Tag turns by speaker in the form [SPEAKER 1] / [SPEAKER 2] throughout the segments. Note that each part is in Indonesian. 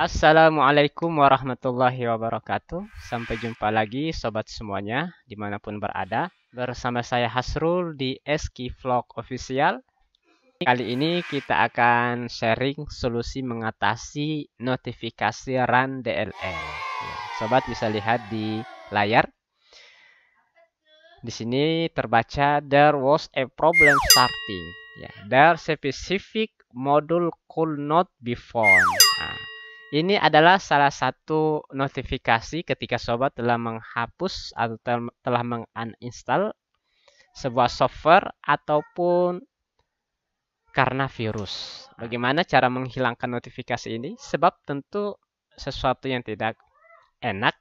[SPEAKER 1] Assalamualaikum warahmatullahi wabarakatuh. Sampai jumpa lagi sobat semuanya dimanapun berada. Bersama saya Hasrul di SK Vlog Official. Kali ini kita akan sharing solusi mengatasi notifikasi run DLL. Ya, sobat bisa lihat di layar. Di sini terbaca there was a problem starting. Ya, there specific module could not be found ini adalah salah satu notifikasi ketika sobat telah menghapus atau telah menguninstall sebuah software ataupun karena virus. Bagaimana cara menghilangkan notifikasi ini? Sebab tentu sesuatu yang tidak enak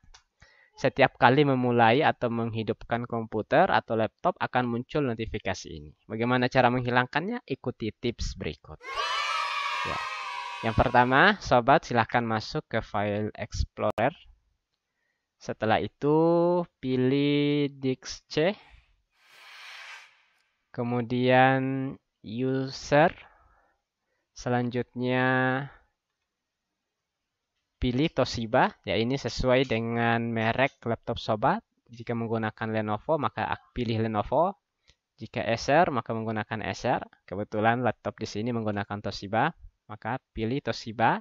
[SPEAKER 1] setiap kali memulai atau menghidupkan komputer atau laptop akan muncul notifikasi ini. Bagaimana cara menghilangkannya? Ikuti tips berikut. Yeah. Yang pertama, sobat silahkan masuk ke file explorer. Setelah itu pilih disk C. Kemudian user. Selanjutnya pilih Toshiba, ya ini sesuai dengan merek laptop sobat. Jika menggunakan Lenovo, maka pilih Lenovo. Jika Acer, maka menggunakan Acer. Kebetulan laptop di sini menggunakan Toshiba. Maka pilih Toshiba.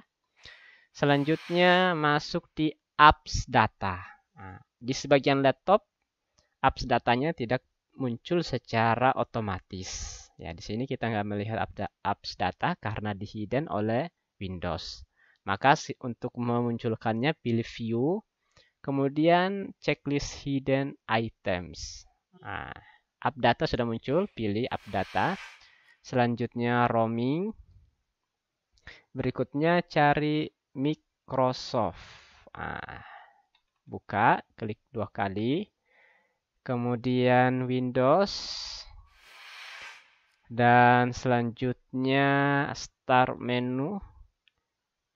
[SPEAKER 1] Selanjutnya masuk di apps data. Nah, di sebagian laptop apps datanya tidak muncul secara otomatis. Ya, di sini kita nggak melihat apps data karena di hidden oleh Windows. Maka untuk memunculkannya pilih view, kemudian checklist hidden items. Nah, app data sudah muncul, pilih app data. Selanjutnya roaming, Berikutnya cari Microsoft. Ah, buka, klik dua kali. Kemudian Windows. Dan selanjutnya start menu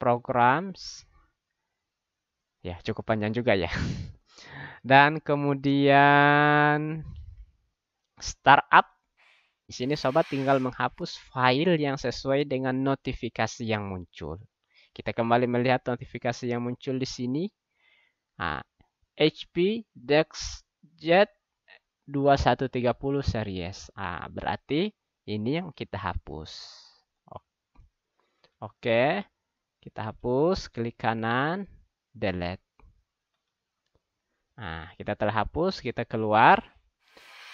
[SPEAKER 1] programs. Ya, cukup panjang juga ya. Dan kemudian startup sini sobat tinggal menghapus file yang sesuai dengan notifikasi yang muncul. Kita kembali melihat notifikasi yang muncul di sini. Nah, HP Jet 2130 series. Ah, berarti ini yang kita hapus. Oke. Kita hapus, klik kanan, delete. Nah, kita telah hapus, kita keluar.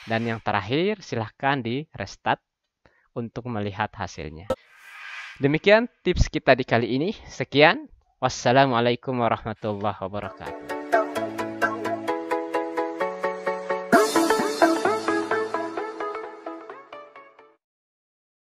[SPEAKER 1] Dan yang terakhir, silahkan di restart untuk melihat hasilnya. Demikian tips kita di kali ini. Sekian. Wassalamualaikum warahmatullahi wabarakatuh.